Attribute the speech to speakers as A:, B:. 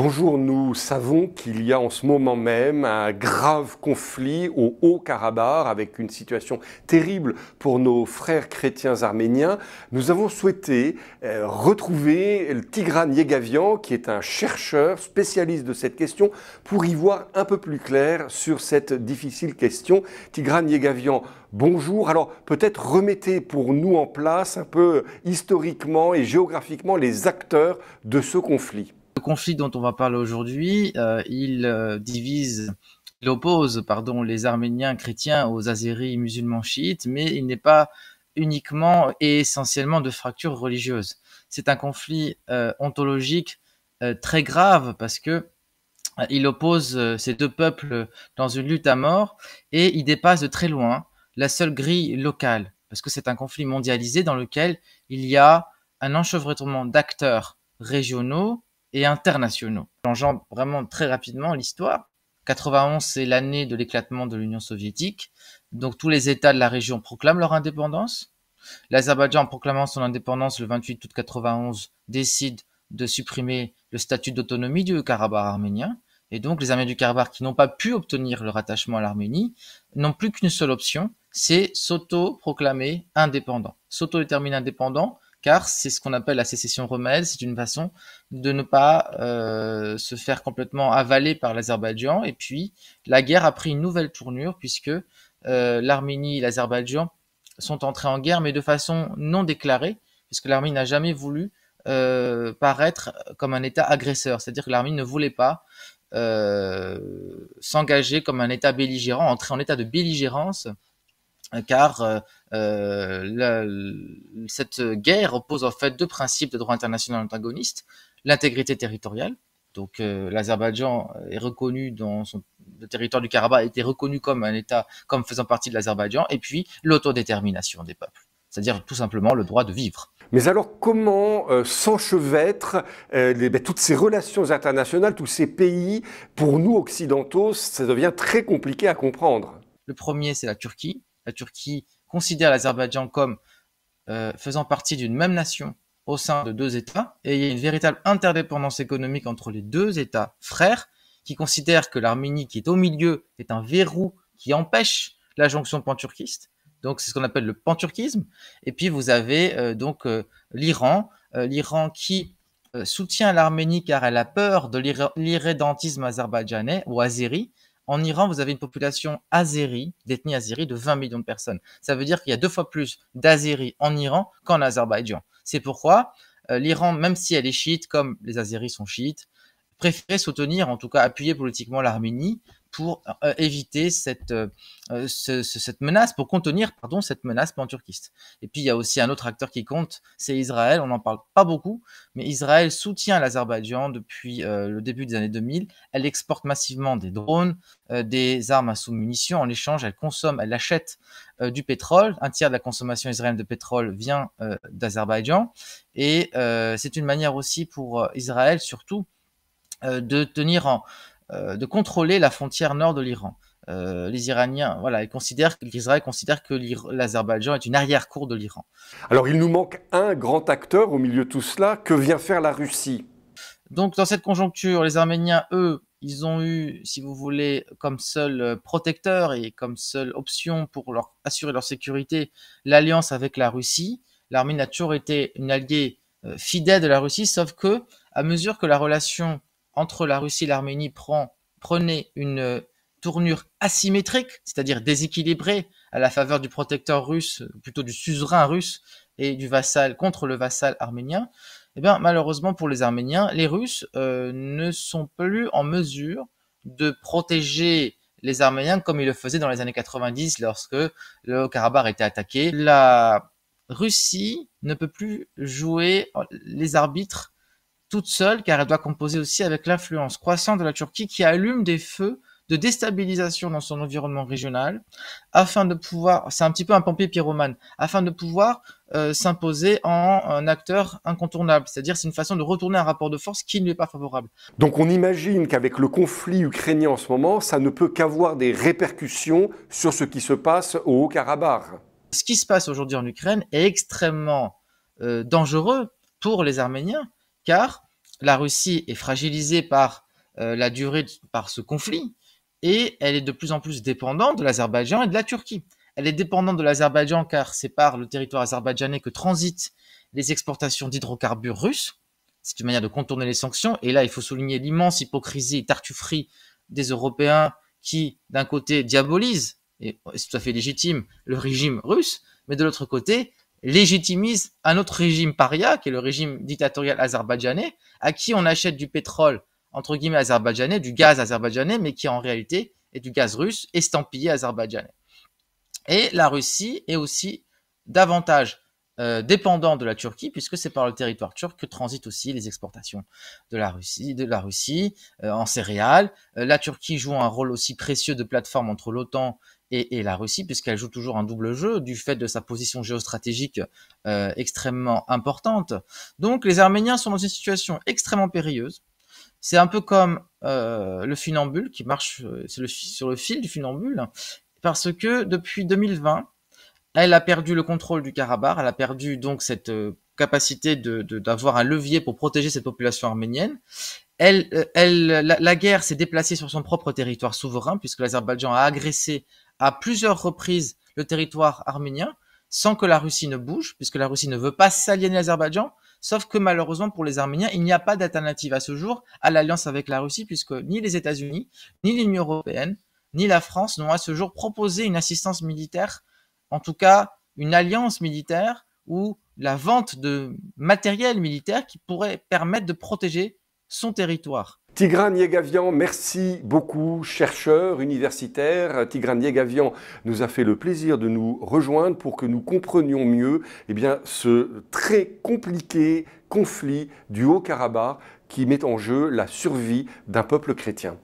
A: Bonjour, nous savons qu'il y a en ce moment même un grave conflit au Haut-Karabakh avec une situation terrible pour nos frères chrétiens arméniens. Nous avons souhaité euh, retrouver Tigran Yegavian, qui est un chercheur spécialiste de cette question, pour y voir un peu plus clair sur cette difficile question. Tigran Yegavian, bonjour. Alors peut-être remettez pour nous en place un peu historiquement et géographiquement les acteurs de ce conflit
B: conflit dont on va parler aujourd'hui, euh, il euh, divise, il oppose, pardon, les Arméniens chrétiens aux Azéris musulmans chiites, mais il n'est pas uniquement et essentiellement de fracture religieuse. C'est un conflit euh, ontologique très grave parce que il oppose ces deux peuples dans une lutte à mort et il dépasse de très loin la seule grille locale parce que c'est un conflit mondialisé dans lequel il y a un enchevêtrement d'acteurs régionaux et internationaux. J'enjambe vraiment très rapidement l'histoire. 91, c'est l'année de l'éclatement de l'Union soviétique. Donc tous les États de la région proclament leur indépendance. L'Azerbaïdjan, en proclamant son indépendance le 28 août 91, décide de supprimer le statut d'autonomie du Karabakh arménien. Et donc les armées du Karabakh qui n'ont pas pu obtenir leur attachement à l'Arménie n'ont plus qu'une seule option, c'est s'auto-proclamer indépendant. S'auto-déterminer indépendant, car c'est ce qu'on appelle la sécession romaine, c'est une façon de ne pas euh, se faire complètement avaler par l'Azerbaïdjan. Et puis, la guerre a pris une nouvelle tournure, puisque euh, l'Arménie et l'Azerbaïdjan sont entrés en guerre, mais de façon non déclarée, puisque l'Arménie n'a jamais voulu euh, paraître comme un État agresseur, c'est-à-dire que l'Arménie ne voulait pas s'engager comme un État belligérant, entrer en état de belligérance car euh, euh, cette guerre oppose en fait deux principes de droit international antagonistes l'intégrité territoriale. Donc euh, l'Azerbaïdjan est reconnu dans son le territoire du Karabakh été reconnu comme un État, comme faisant partie de l'Azerbaïdjan, et puis l'autodétermination des peuples,
A: c'est-à-dire tout simplement le droit de vivre. Mais alors comment euh, s'enchevêtrent ben, toutes ces relations internationales, tous ces pays Pour nous occidentaux, ça devient très compliqué à comprendre.
B: Le premier, c'est la Turquie, la Turquie considère l'Azerbaïdjan comme euh, faisant partie d'une même nation au sein de deux États, et il y a une véritable interdépendance économique entre les deux États frères, qui considèrent que l'Arménie qui est au milieu est un verrou qui empêche la jonction panturquiste. Donc c'est ce qu'on appelle le panturquisme. Et puis vous avez euh, donc euh, l'Iran, l'Iran qui soutient l'Arménie car elle a peur de l'irrédentisme azerbaïdjanais ou azéri, en Iran, vous avez une population azérie, d'ethnie azérie, de 20 millions de personnes. Ça veut dire qu'il y a deux fois plus d'azéries en Iran qu'en Azerbaïdjan. C'est pourquoi euh, l'Iran, même si elle est chiite, comme les azéries sont chiites, préférait soutenir, en tout cas appuyer politiquement l'Arménie, pour euh, éviter cette, euh, euh, cette menace, pour contenir pardon, cette menace panturquiste. Et puis il y a aussi un autre acteur qui compte, c'est Israël. On n'en parle pas beaucoup, mais Israël soutient l'Azerbaïdjan depuis le début des années 2000. Elle exporte massivement des drones, des armes à sous-munitions. En échange, elle consomme, elle achète du pétrole. Un tiers de la consommation israélienne de pétrole vient d'Azerbaïdjan. Et c'est une manière aussi pour Israël, surtout, de tenir en, euh, de contrôler la frontière nord de l'Iran. Euh, les Iraniens, voilà, ils considèrent, l'Israël considère que l'Azerbaïdjan est une arrière-cour
A: de l'Iran. Alors il nous manque un grand acteur au milieu de tout cela. Que vient faire la Russie
B: Donc dans cette conjoncture, les Arméniens, eux, ils ont eu, si vous voulez, comme seul euh, protecteur et comme seule option pour assurer leur sécurité, l'alliance avec la Russie. L'armée a toujours été une alliée fidèle de la Russie, sauf que à mesure que la relation entre la Russie et l'Arménie prend, prenait une euh, tournure asymétrique, c'est-à-dire déséquilibrée, à la faveur du protecteur russe, plutôt du suzerain russe et du vassal contre le vassal arménien, eh bien, malheureusement pour les Arméniens, les Russes euh, ne sont plus en mesure de protéger les Arméniens comme ils le faisaient dans les années 90 lorsque le Karabakh était attaqué. La Russie ne peut plus jouer les arbitres toute seule car elle doit composer aussi avec l'influence croissante de la Turquie qui allume des feux de déstabilisation dans son environnement régional afin de pouvoir, c'est un petit peu un pompier pyromane, afin de pouvoir euh, s'imposer en un acteur incontournable. C'est-à-dire c'est une façon de retourner un rapport de
A: force qui ne lui est pas favorable. Donc on imagine qu'avec le conflit ukrainien en ce moment, ça ne peut qu'avoir des répercussions sur ce qui se passe au Haut-Karabakh. Ce qui se passe aujourd'hui en
B: Ukraine est extrêmement euh, dangereux pour les Arméniens car la Russie est fragilisée par euh, la durée, par ce conflit, et elle est de plus en plus dépendante de l'Azerbaïdjan et de la Turquie. Elle est dépendante de l'Azerbaïdjan car c'est par le territoire azerbaïdjanais que transitent les exportations d'hydrocarbures russes. C'est une manière de contourner les sanctions. Et là, il faut souligner l'immense hypocrisie et tartufferie des Européens qui, d'un côté, diabolisent, et c'est tout à fait légitime, le régime russe, mais de l'autre côté, légitimise un autre régime paria, qui est le régime dictatorial azerbaïdjanais, à qui on achète du pétrole, entre guillemets, azerbaïdjanais, du gaz azerbaïdjanais, mais qui en réalité est du gaz russe, estampillé azerbaïdjanais. Et la Russie est aussi davantage euh, dépendante de la Turquie, puisque c'est par le territoire turc que transitent aussi les exportations de la Russie, de la Russie euh, en céréales. Euh, la Turquie joue un rôle aussi précieux de plateforme entre l'OTAN et, la Russie, puisqu'elle joue toujours un double jeu du fait de sa position géostratégique euh, extrêmement importante. Donc les Arméniens sont dans une situation extrêmement périlleuse. C'est un peu comme euh, le funambule qui marche euh, sur le, fil du funambule, parce que depuis 2020, elle a perdu le contrôle du Karabakh, elle a perdu donc cette capacité d'avoir un levier pour protéger cette population arménienne. Elle, elle, la guerre s'est déplacée sur son propre territoire souverain puisque l'Azerbaïdjan a agressé à plusieurs reprises le territoire arménien sans que la Russie ne bouge, puisque la Russie ne veut pas s'aliéner l'Azerbaïdjan. Sauf que malheureusement pour les Arméniens, il n'y a pas d'alternative à ce jour à l'alliance avec la Russie, puisque ni les États-Unis, ni l'Union européenne, ni la France n'ont à ce jour proposé une assistance militaire, en tout cas une alliance militaire ou la vente de matériel militaire qui pourrait permettre de protéger son territoire.
A: Tigran Yegavian, merci beaucoup, chercheur universitaire. Tigran Yegavian nous a fait le plaisir de nous rejoindre pour que nous comprenions mieux eh bien, ce très compliqué conflit du Haut-Karabakh qui met en jeu la survie d'un peuple chrétien.